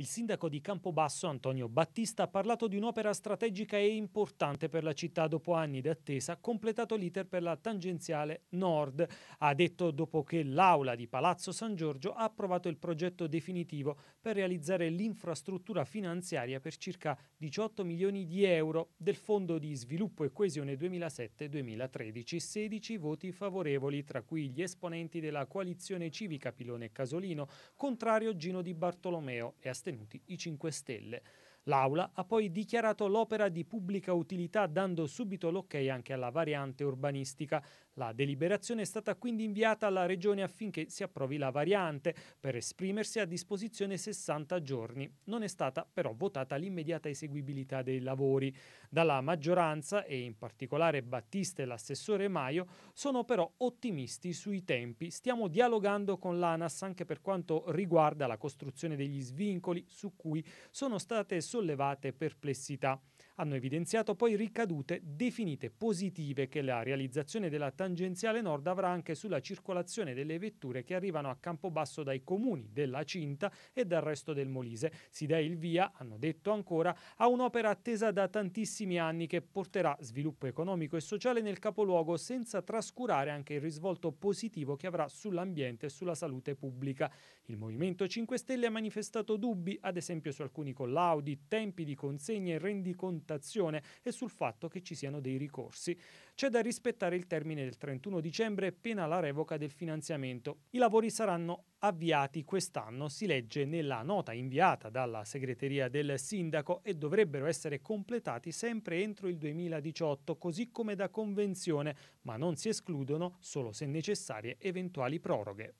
Il sindaco di Campobasso, Antonio Battista, ha parlato di un'opera strategica e importante per la città dopo anni d'attesa, completato l'iter per la tangenziale nord. Ha detto dopo che l'aula di Palazzo San Giorgio ha approvato il progetto definitivo per realizzare l'infrastruttura finanziaria per circa 18 milioni di euro del Fondo di Sviluppo e Coesione 2007-2013. 16 voti favorevoli, tra cui gli esponenti della coalizione civica Pilone Casolino, contrario Gino Di Bartolomeo e astenente sostenuti i 5 Stelle. L'Aula ha poi dichiarato l'opera di pubblica utilità dando subito l'ok anche alla variante urbanistica. La deliberazione è stata quindi inviata alla Regione affinché si approvi la variante. Per esprimersi a disposizione 60 giorni. Non è stata però votata l'immediata eseguibilità dei lavori. Dalla maggioranza e in particolare Battista e l'assessore Maio sono però ottimisti sui tempi. Stiamo dialogando con l'ANAS anche per quanto riguarda la costruzione degli svincoli su cui sono state sollecitate sollevate perplessità hanno evidenziato poi ricadute definite positive che la realizzazione della tangenziale nord avrà anche sulla circolazione delle vetture che arrivano a Campobasso dai comuni della Cinta e dal resto del Molise. Si dà il via, hanno detto ancora, a un'opera attesa da tantissimi anni che porterà sviluppo economico e sociale nel capoluogo senza trascurare anche il risvolto positivo che avrà sull'ambiente e sulla salute pubblica. Il Movimento 5 Stelle ha manifestato dubbi, ad esempio su alcuni collaudi, tempi di consegna e rendicontazione presentazione e sul fatto che ci siano dei ricorsi. C'è da rispettare il termine del 31 dicembre pena la revoca del finanziamento. I lavori saranno avviati quest'anno, si legge nella nota inviata dalla segreteria del sindaco e dovrebbero essere completati sempre entro il 2018, così come da convenzione, ma non si escludono, solo se necessarie, eventuali proroghe.